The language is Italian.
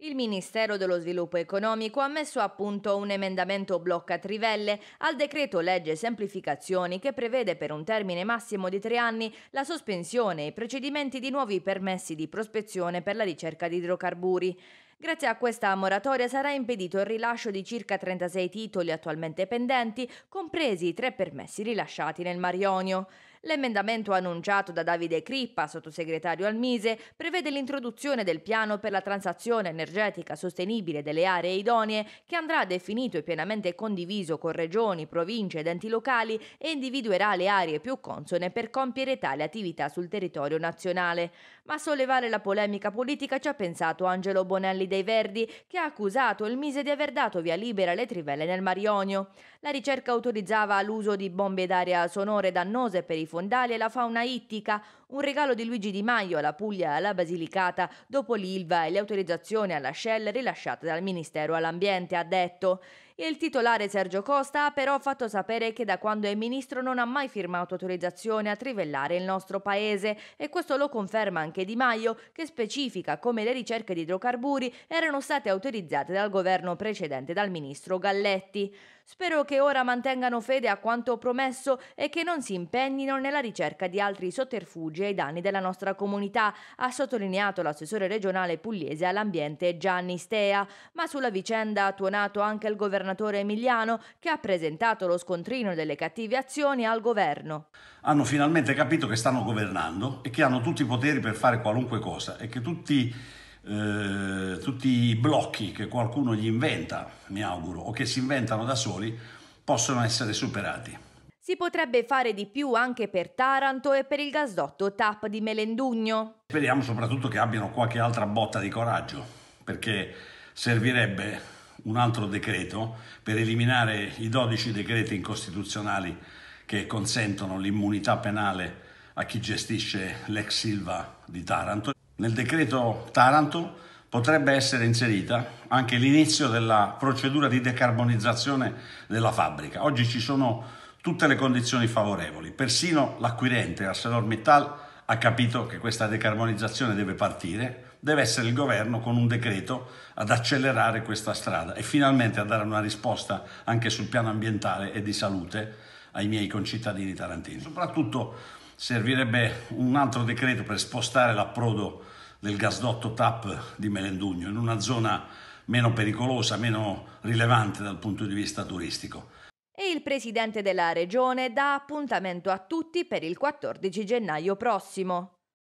Il Ministero dello Sviluppo Economico ha messo a punto un emendamento blocca trivelle al decreto legge semplificazioni che prevede per un termine massimo di tre anni la sospensione e i procedimenti di nuovi permessi di prospezione per la ricerca di idrocarburi. Grazie a questa moratoria sarà impedito il rilascio di circa 36 titoli attualmente pendenti, compresi i tre permessi rilasciati nel Marionio. L'emendamento annunciato da Davide Crippa, sottosegretario al Mise, prevede l'introduzione del piano per la transazione energetica sostenibile delle aree idonee che andrà definito e pienamente condiviso con regioni, province ed enti locali e individuerà le aree più consone per compiere tale attività sul territorio nazionale. Ma a sollevare la polemica politica ci ha pensato Angelo Bonelli dei Verdi, che ha accusato il Mise di aver dato via libera alle trivelle nel Marionio. La ricerca autorizzava l'uso di bombe d'aria sonore dannose per i fondali e la fauna ittica, un regalo di Luigi Di Maio alla Puglia e alla Basilicata dopo l'Ilva e le autorizzazioni alla Shell rilasciate dal Ministero all'Ambiente, ha detto. Il titolare Sergio Costa ha però fatto sapere che da quando è ministro non ha mai firmato autorizzazione a trivellare il nostro paese e questo lo conferma anche Di Maio che specifica come le ricerche di idrocarburi erano state autorizzate dal governo precedente dal ministro Galletti. Spero che ora mantengano fede a quanto promesso e che non si impegnino nella ricerca di altri sotterfugi ai danni della nostra comunità, ha sottolineato l'assessore regionale pugliese all'ambiente Gianni Stea, ma sulla vicenda ha tuonato anche il governatore governatore emiliano che ha presentato lo scontrino delle cattive azioni al governo. Hanno finalmente capito che stanno governando e che hanno tutti i poteri per fare qualunque cosa e che tutti, eh, tutti i blocchi che qualcuno gli inventa, mi auguro, o che si inventano da soli, possono essere superati. Si potrebbe fare di più anche per Taranto e per il gasdotto TAP di Melendugno. Speriamo soprattutto che abbiano qualche altra botta di coraggio, perché servirebbe un altro decreto per eliminare i 12 decreti incostituzionali che consentono l'immunità penale a chi gestisce l'ex Silva di Taranto. Nel decreto Taranto potrebbe essere inserita anche l'inizio della procedura di decarbonizzazione della fabbrica. Oggi ci sono tutte le condizioni favorevoli, persino l'acquirente ArcelorMittal ha capito che questa decarbonizzazione deve partire deve essere il governo con un decreto ad accelerare questa strada e finalmente a dare una risposta anche sul piano ambientale e di salute ai miei concittadini tarantini. Soprattutto servirebbe un altro decreto per spostare l'approdo del gasdotto TAP di Melendugno in una zona meno pericolosa, meno rilevante dal punto di vista turistico. E il presidente della regione dà appuntamento a tutti per il 14 gennaio prossimo.